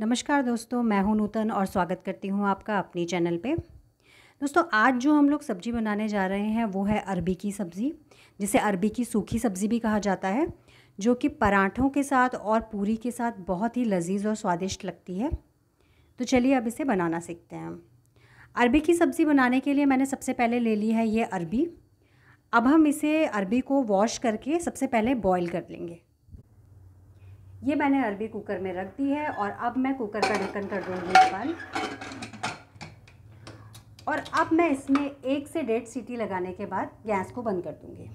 नमस्कार दोस्तों मैं हूं नूतन और स्वागत करती हूं आपका अपने चैनल पे दोस्तों आज जो हम लोग सब्ज़ी बनाने जा रहे हैं वो है अरबी की सब्ज़ी जिसे अरबी की सूखी सब्ज़ी भी कहा जाता है जो कि पराठों के साथ और पूरी के साथ बहुत ही लजीज और स्वादिष्ट लगती है तो चलिए अब इसे बनाना सीखते हैं अरबी की सब्ज़ी बनाने के लिए मैंने सबसे पहले ले ली है ये अरबी अब हम इसे अरबी को वॉश करके सबसे पहले बॉईल कर लेंगे ये मैंने अरबी कुकर में रख दी है और अब मैं कुकर का ढक्कन कर दूँगी बंद और अब मैं इसमें एक से डेढ़ सीटी लगाने के बाद गैस को बंद कर दूँगी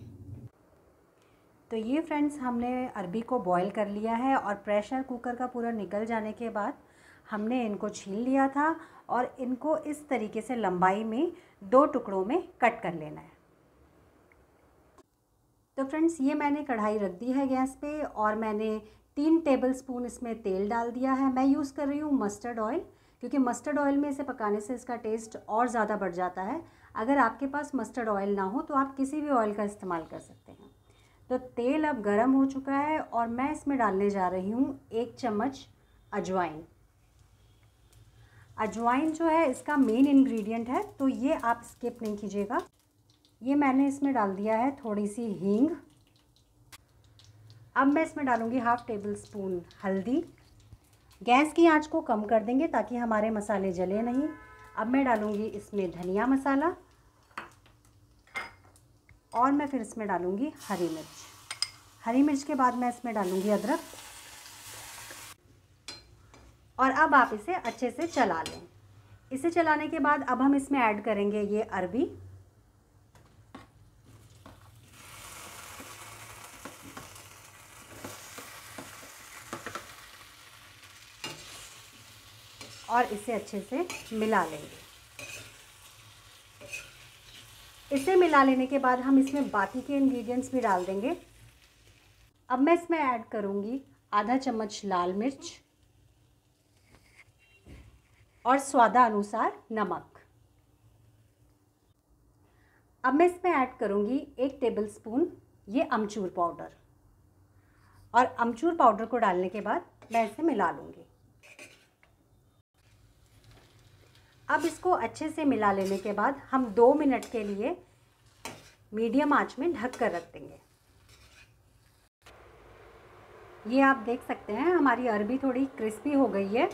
तो ये फ्रेंड्स हमने अरबी को बॉईल कर लिया है और प्रेशर कुकर का पूरा निकल जाने के बाद हमने इनको छील लिया था और इनको इस तरीके से लंबाई में दो टुकड़ों में कट कर लेना है तो फ्रेंड्स ये मैंने कढ़ाई रख दी है गैस पे और मैंने तीन टेबल स्पून इसमें तेल डाल दिया है मैं यूज़ कर रही हूँ मस्टर्ड ऑयल क्योंकि मस्टर्ड ऑयल में इसे पकाने से इसका टेस्ट और ज़्यादा बढ़ जाता है अगर आपके पास मस्टर्ड ऑयल ना हो तो आप किसी भी ऑयल का इस्तेमाल कर सकते हैं तो तेल अब गर्म हो चुका है और मैं इसमें डालने जा रही हूँ एक चम्मच अजवाइन अजवाइन जो है इसका मेन इंग्रेडिएंट है तो ये आप स्किप नहीं कीजिएगा ये मैंने इसमें डाल दिया है थोड़ी सी हींग अब मैं इसमें डालूँगी हाफ़ टेबल स्पून हल्दी गैस की आंच को कम कर देंगे ताकि हमारे मसाले जले नहीं अब मैं डालूँगी इसमें धनिया मसाला और मैं फिर इसमें डालूँगी हरी मिर्च हरी मिर्च के बाद मैं इसमें डालूँगी अदरक और अब आप इसे अच्छे से चला लें इसे चलाने के बाद अब हम इसमें ऐड करेंगे ये अरबी और इसे अच्छे से मिला लेंगे इसे मिला लेने के बाद हम इसमें बाकी के इंग्रेडिएंट्स भी डाल देंगे अब मैं इसमें ऐड करूँगी आधा चम्मच लाल मिर्च और स्वादानुसार नमक अब मैं इसमें ऐड करूँगी एक टेबल स्पून ये अमचूर पाउडर और अमचूर पाउडर को डालने के बाद मैं इसे मिला लूँगी अब इसको अच्छे से मिला लेने के बाद हम दो मिनट के लिए मीडियम आंच में ढक कर रख देंगे ये आप देख सकते हैं हमारी अरबी थोड़ी क्रिस्पी हो गई है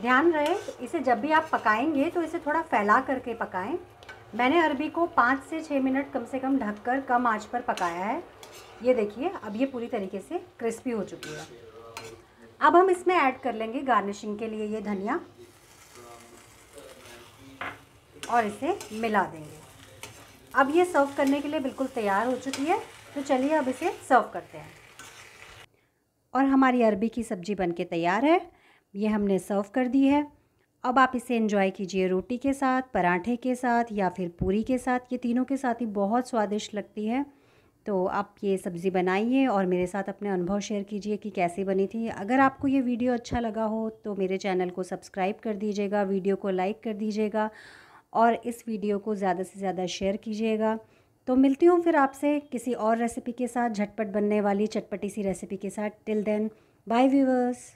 ध्यान रहे इसे जब भी आप पकाएंगे तो इसे थोड़ा फैला करके पकाएं मैंने अरबी को पाँच से छः मिनट कम से कम ढककर कम आंच पर पकाया है ये देखिए अब ये पूरी तरीके से क्रिस्पी हो चुकी है अब हम इसमें ऐड कर लेंगे गार्निशिंग के लिए ये धनिया और इसे मिला देंगे अब ये सर्व करने के लिए बिल्कुल तैयार हो चुकी है तो चलिए अब इसे सर्व करते हैं और हमारी अरबी की सब्ज़ी बनके तैयार है ये हमने सर्व कर दी है अब आप इसे एंजॉय कीजिए रोटी के साथ पराठे के साथ या फिर पूरी के साथ ये तीनों के साथ ही बहुत स्वादिष्ट लगती है तो आप ये सब्ज़ी बनाइए और मेरे साथ अपने अनुभव शेयर कीजिए कि कैसी बनी थी अगर आपको ये वीडियो अच्छा लगा हो तो मेरे चैनल को सब्सक्राइब कर दीजिएगा वीडियो को लाइक कर दीजिएगा और इस वीडियो को ज़्यादा से ज़्यादा शेयर कीजिएगा तो मिलती हूँ फिर आपसे किसी और रेसिपी के साथ झटपट बनने वाली चटपटी सी रेसिपी के साथ टिल देन बाय व्यूवर्स